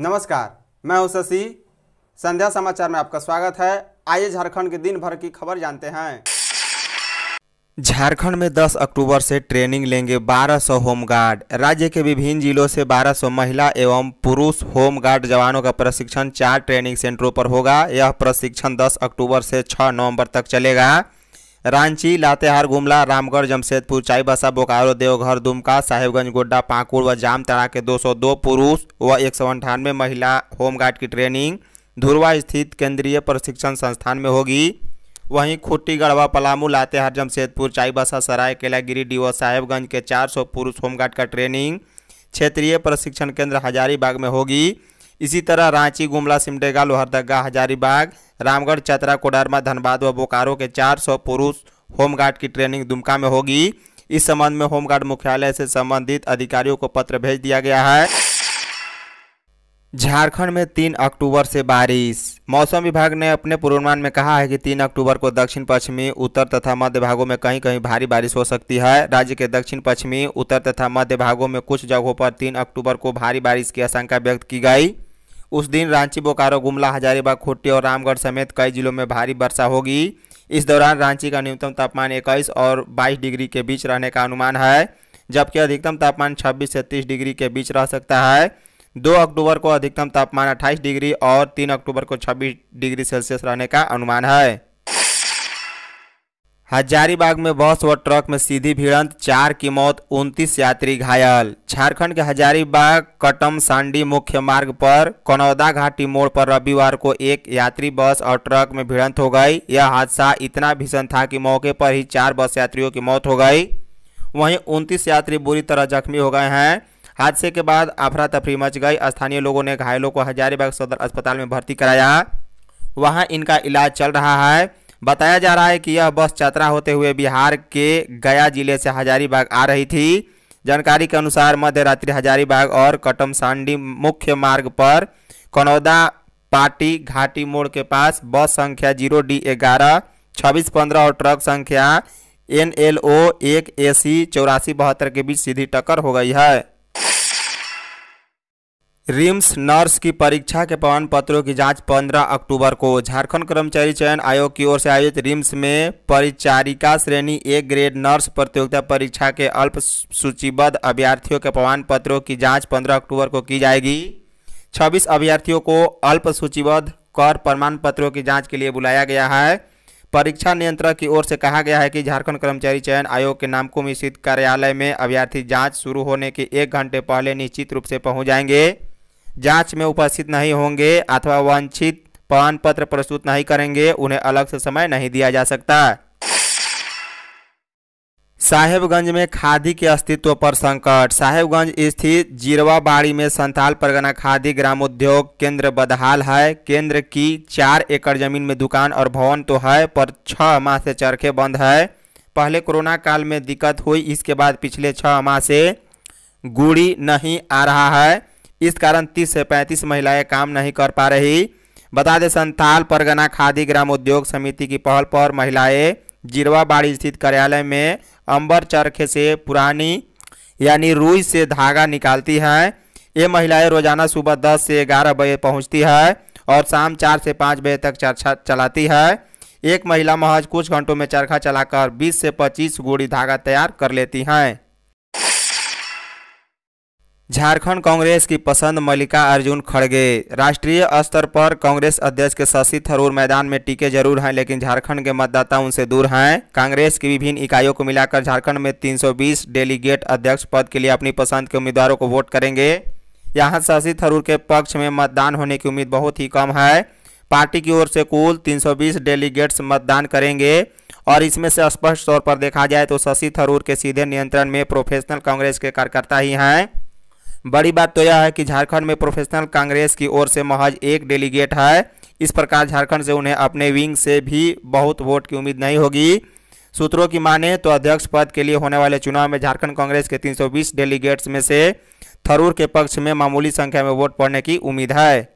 नमस्कार मैं हूं शशि संध्या समाचार में आपका स्वागत है आइए झारखंड के दिन भर की खबर जानते हैं झारखंड में 10 अक्टूबर से ट्रेनिंग लेंगे 1200 होमगार्ड राज्य के विभिन्न जिलों से 1200 महिला एवं पुरुष होमगार्ड जवानों का प्रशिक्षण चार ट्रेनिंग सेंटरों पर होगा यह प्रशिक्षण 10 अक्टूबर से 6 नवंबर तक चलेगा रांची लातेहार गुमला रामगढ़ जमशेदपुर चाईबसा बोकारो देवघर दुमका साहेबगंज गोड्डा पाकुड़ व जामतड़ा के 202 पुरुष व एक सौ अंठानवे महिला होमगार्ड की ट्रेनिंग धुरवा स्थित केंद्रीय प्रशिक्षण संस्थान में होगी वहीं खुट्टी गढ़वा पलामू लातेहार जमशेदपुर चाईबसा सरायकेला गिरिडीह व साहेबगंज के सौ पुरुष होमगार्ड का ट्रेनिंग क्षेत्रीय प्रशिक्षण केंद्र हजारीबाग में होगी इसी तरह रांची गुमला सिमडेगा लोहरदगा हजारीबाग रामगढ़ चतरा कोडरमा धनबाद व बोकारो के 400 पुरुष होमगार्ड की ट्रेनिंग दुमका में होगी इस संबंध में होमगार्ड मुख्यालय से संबंधित अधिकारियों को पत्र भेज दिया गया है झारखंड में तीन अक्टूबर से बारिश मौसम विभाग ने अपने पूर्वानुमान में कहा है कि तीन अक्टूबर को दक्षिण पश्चिमी उत्तर तथा मध्य भागों में कहीं कहीं भारी बारिश हो सकती है राज्य के दक्षिण पश्चिमी उत्तर तथा मध्य भागों में कुछ जगहों पर तीन अक्टूबर को भारी बारिश की आशंका व्यक्त की गई उस दिन रांची बोकारो गुमला हजारीबाग खुट्टी और रामगढ़ समेत कई जिलों में भारी वर्षा होगी इस दौरान रांची का न्यूनतम तापमान 21 और 22 डिग्री के बीच रहने का अनुमान है जबकि अधिकतम तापमान 26 से 30 डिग्री के बीच रह सकता है 2 अक्टूबर को अधिकतम तापमान 28 डिग्री और 3 अक्टूबर को 26 डिग्री सेल्सियस रहने का अनुमान है हजारीबाग में बस व ट्रक में सीधी भिड़ंत चार की मौत उनतीस यात्री घायल झारखंड के हजारीबाग कटम सांडी मुख्य मार्ग पर कनौदा घाटी मोड़ पर रविवार को एक यात्री बस और ट्रक में भिड़ंत हो गई यह हादसा इतना भीषण था कि मौके पर ही चार बस यात्रियों की मौत हो गई वहीं उनतीस यात्री बुरी तरह जख्मी हो गए हैं हादसे के बाद अफरा तफरी मच गई स्थानीय लोगों ने घायलों को हजारीबाग सदर अस्पताल में भर्ती कराया वहाँ इनका इलाज चल रहा है बताया जा रहा है कि यह बस यात्रा होते हुए बिहार के गया जिले से हजारीबाग आ रही थी जानकारी के अनुसार मध्य रात्रि हजारीबाग और कटमसांडी मुख्य मार्ग पर कनौदा पाटी घाटी मोड़ के पास बस संख्या जीरो डी ग्यारह छब्बीस पंद्रह और ट्रक संख्या एन एल ओ एक ए सी चौरासी बहत्तर के बीच सीधी टक्कर हो गई है रिम्स नर्स की परीक्षा के प्रमाण पत्रों की जांच 15 अक्टूबर को झारखंड कर्मचारी चयन आयोग की ओर से आयोजित रिम्स में परिचारिका श्रेणी ए ग्रेड नर्स प्रतियोगिता परीक्षा के अल्प सूचीबद्ध अभ्यर्थियों के प्रमाण पत्रों की जांच 15 अक्टूबर को की जाएगी 26 अभ्यर्थियों को अल्प सूचीबद्ध कर प्रमाण पत्रों की जाँच के लिए बुलाया गया है परीक्षा नियंत्रक की ओर से कहा गया है कि झारखंड कर्मचारी चयन आयोग के नामकुम स्थित कार्यालय में अभ्यर्थी जांच शुरू होने के एक घंटे पहले निश्चित रूप से पहुंच जाएंगे जांच में उपस्थित नहीं होंगे अथवा वांछित प्रमाण पत्र प्रस्तुत नहीं करेंगे उन्हें अलग से समय नहीं दिया जा सकता साहेबगंज में खादी के अस्तित्व पर संकट साहेबगंज स्थित जीरवा बाड़ी में संथाल परगना खादी ग्रामोद्योग केंद्र बदहाल है केंद्र की चार एकड़ जमीन में दुकान और भवन तो है पर छः माह से चरखे बंद है पहले कोरोना काल में दिक्कत हुई इसके बाद पिछले छः माह से गुड़ी नहीं आ रहा है इस कारण 30 से 35 महिलाएं काम नहीं कर पा रही बता दें संथाल परगना खादी ग्राम उद्योग समिति की पहल पर महिलाएं जिरवा बाड़ी स्थित कार्यालय में अंबर चरखे से पुरानी यानी रुई से धागा निकालती हैं ये महिलाएं रोजाना सुबह 10 से 11 बजे पहुंचती है और शाम 4 से 5 बजे तक चर्चा चलाती है एक महिला महज कुछ घंटों में चरखा चलाकर 20 से 25 गोड़ी धागा तैयार कर लेती हैं झारखंड कांग्रेस की पसंद अर्जुन खड़गे राष्ट्रीय स्तर पर कांग्रेस अध्यक्ष के शशि थरूर मैदान में टीके जरूर हैं लेकिन झारखंड के मतदाता उनसे दूर हैं कांग्रेस की विभिन्न इकाइयों को मिलाकर झारखंड में 320 डेलीगेट अध्यक्ष पद के लिए अपनी पसंद के उम्मीदवारों को वोट करेंगे यहां शशि थरूर के पक्ष में मतदान होने की उम्मीद बहुत ही कम है पार्टी की ओर से कुल तीन डेलीगेट्स मतदान करेंगे और इसमें से स्पष्ट तौर पर देखा जाए तो शशि थरूर के सीधे नियंत्रण में प्रोफेशनल कांग्रेस के कार्यकर्ता ही हैं बड़ी बात तो यह है कि झारखंड में प्रोफेशनल कांग्रेस की ओर से महज एक डेलीगेट है इस प्रकार झारखंड से उन्हें अपने विंग से भी बहुत वोट की उम्मीद नहीं होगी सूत्रों की माने तो अध्यक्ष पद के लिए होने वाले चुनाव में झारखंड कांग्रेस के 320 डेलीगेट्स में से थरूर के पक्ष में मामूली संख्या में वोट पड़ने की उम्मीद है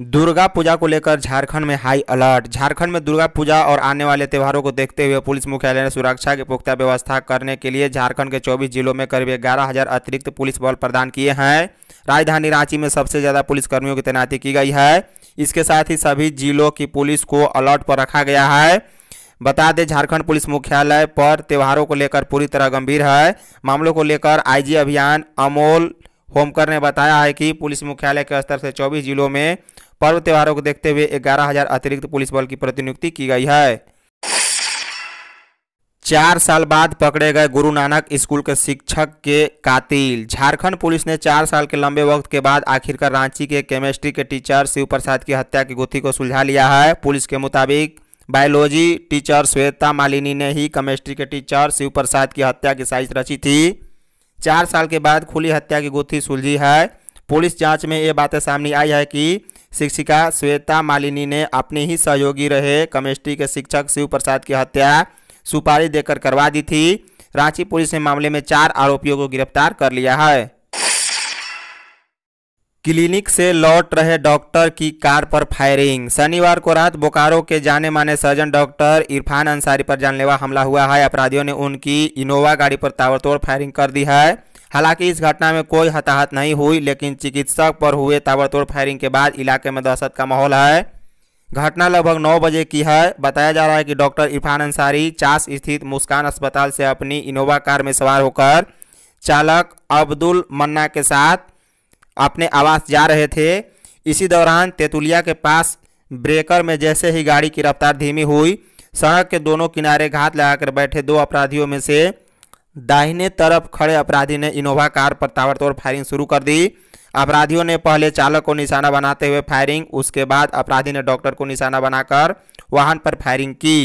दुर्गा पूजा को लेकर झारखंड में हाई अलर्ट झारखंड में दुर्गा पूजा और आने वाले त्योहारों को देखते हुए पुलिस मुख्यालय ने सुरक्षा की पुख्ता व्यवस्था करने के लिए झारखंड के 24 जिलों में करीब ग्यारह हजार अतिरिक्त पुलिस बल प्रदान किए हैं राजधानी रांची में सबसे ज़्यादा पुलिसकर्मियों की तैनाती की गई है इसके साथ ही सभी जिलों की पुलिस को अलर्ट पर रखा गया है बता दें झारखंड पुलिस मुख्यालय पर त्योहारों को लेकर पूरी तरह गंभीर है मामलों को लेकर आईजी अभियान अमोल होमकर ने बताया है कि पुलिस मुख्यालय के स्तर से 24 जिलों में पर्व त्योहारों को देखते हुए ग्यारह हजार अतिरिक्त पुलिस बल की प्रतिनियुक्ति की गई है चार साल बाद पकड़े गए गुरु नानक स्कूल के शिक्षक के कातिल झारखंड पुलिस ने चार साल के लंबे वक्त के बाद आखिरकार रांची के केमिस्ट्री के टीचर शिव प्रसाद की हत्या की गुत्थी को सुलझा लिया है पुलिस के मुताबिक बायोलॉजी टीचर श्वेता मालिनी ने ही केमिस्ट्री के टीचर शिव प्रसाद की हत्या की साजिश रची थी चार साल के बाद खुली हत्या की गुत्थी सुलझी है पुलिस जांच में ये बातें सामने आई है कि शिक्षिका श्वेता मालिनी ने अपने ही सहयोगी रहे केमिस्ट्री के शिक्षक शिव प्रसाद की हत्या सुपारी देकर करवा दी थी रांची पुलिस ने मामले में चार आरोपियों को गिरफ्तार कर लिया है क्लिनिक से लौट रहे डॉक्टर की कार पर फायरिंग शनिवार को रात बोकारो के जाने माने सर्जन डॉक्टर इरफान अंसारी पर जानलेवा हमला हुआ है अपराधियों ने उनकी इनोवा गाड़ी पर ताबड़तोड़ फायरिंग कर दी है हालांकि इस घटना में कोई हताहत नहीं हुई लेकिन चिकित्सक पर हुए ताबड़तोड़ फायरिंग के बाद इलाके में दहशत का माहौल है घटना लगभग नौ बजे की है बताया जा रहा है कि डॉक्टर इरफान अंसारी चास स्थित मुस्कान अस्पताल से अपनी इनोवा कार में सवार होकर चालक अब्दुल मन्ना के साथ अपने आवास जा रहे थे इसी दौरान तेतुलिया के पास ब्रेकर में जैसे ही गाड़ी की रफ्तार धीमी हुई सड़क के दोनों किनारे घात लगाकर बैठे दो अपराधियों में से दाहिने तरफ खड़े अपराधी ने इनोवा कार पर ताबड़तोड़ फायरिंग शुरू कर दी अपराधियों ने पहले चालक को निशाना बनाते हुए फायरिंग उसके बाद अपराधी ने डॉक्टर को निशाना बनाकर वाहन पर फायरिंग की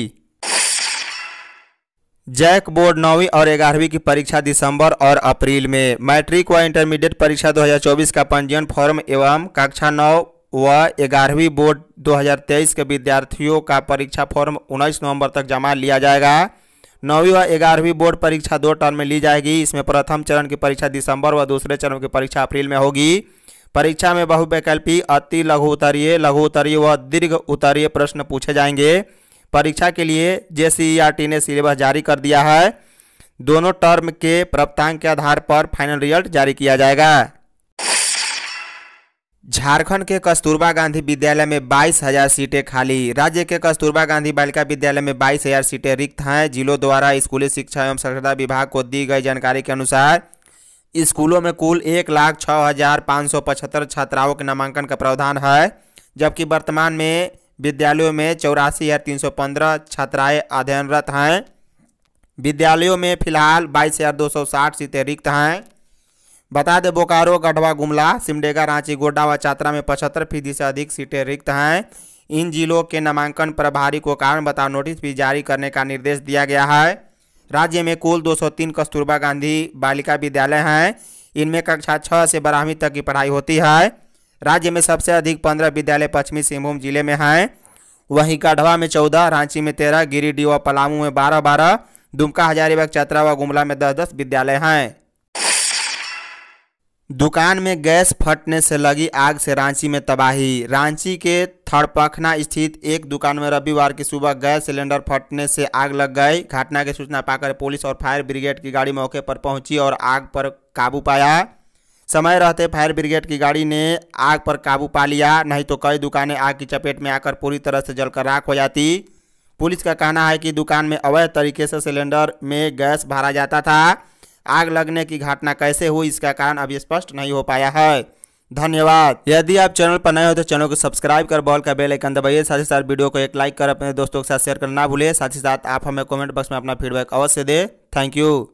जैक बोर्ड नौवीं और ग्यारहवीं की परीक्षा दिसंबर और अप्रैल में मैट्रिक व इंटरमीडिएट परीक्षा 2024 का पंजीयन फॉर्म एवं कक्षा नौ व ग्यारहवीं बोर्ड 2023 के विद्यार्थियों का परीक्षा फॉर्म 19 नवंबर तक जमा लिया जाएगा नौवीं व ग्यारहवीं बोर्ड परीक्षा दो टर्म में ली जाएगी इसमें प्रथम चरण की परीक्षा दिसंबर व दूसरे चरण की परीक्षा अप्रैल में होगी परीक्षा में बहुवैकल्पी अति लघु उत्तरीय लघु उत्तरीय व दीर्घ उत्तरीय प्रश्न पूछे जाएंगे परीक्षा के लिए जे e ने सिलेबस जारी कर दिया है दोनों टर्म के प्राप्तांक के आधार पर फाइनल रिजल्ट जारी किया जाएगा झारखंड के कस्तूरबा गांधी विद्यालय में बाईस हजार सीटें खाली राज्य के कस्तूरबा गांधी बालिका विद्यालय में बाईस हजार सीटें रिक्त हैं जिलों द्वारा स्कूली शिक्षा एवं साक्षरता विभाग को दी गई जानकारी के अनुसार स्कूलों में कुल एक लाख छः हजार पाँच सौ पचहत्तर छात्राओं के नामांकन का प्रावधान है जबकि वर्तमान में विद्यालयों में चौरासी हज़ार तीन सौ पंद्रह छात्राएँ अध्ययनरत हैं विद्यालयों में फिलहाल बाईस हज़ार दो सौ साठ सीटें रिक्त हैं बता दें बोकारो गढ़वा गुमला सिमडेगा रांची गोड्डा व छात्रा में पचहत्तर फीसदी से अधिक सीटें रिक्त हैं इन जिलों के नामांकन प्रभारी को कारण बताओ नोटिस भी जारी करने का निर्देश दिया गया है राज्य में कुल 203 कस्तूरबा गांधी बालिका विद्यालय हैं इनमें कक्षा छः से बारहवीं तक की पढ़ाई होती है राज्य में सबसे अधिक पंद्रह विद्यालय पश्चिमी सिंहभूम जिले में हैं वहीं गढ़वा में चौदह रांची में तेरह गिरिडीह व पलामू में बारह बारह दुमका हजारीबाग चतरा व गुमला में दस दस विद्यालय हैं दुकान में गैस फटने से लगी आग से रांची में तबाही रांची के थड़पखना स्थित एक दुकान में रविवार की सुबह गैस सिलेंडर फटने से आग लग गई घटना की सूचना पाकर पुलिस और फायर ब्रिगेड की गाड़ी मौके पर पहुंची और आग पर काबू पाया समय रहते फायर ब्रिगेड की गाड़ी ने आग पर काबू पा लिया नहीं तो कई दुकानें आग की चपेट में आकर पूरी तरह से जलकर राख हो जाती पुलिस का कहना है कि दुकान में अवैध तरीके से सिलेंडर में गैस भरा जाता था आग लगने की घटना कैसे हुई इसका कारण अभी स्पष्ट नहीं हो पाया है धन्यवाद यदि आप चैनल पर नए हो तो चैनल को सब्सक्राइब कर बॉल का बेल आइकन दबाइए साथ ही साथ वीडियो को एक लाइक कर अपने दोस्तों के साथ शेयर करना ना भूलिए साथ ही साथ आप हमें कमेंट बॉक्स में अपना फीडबैक अवश्य दें थैंक यू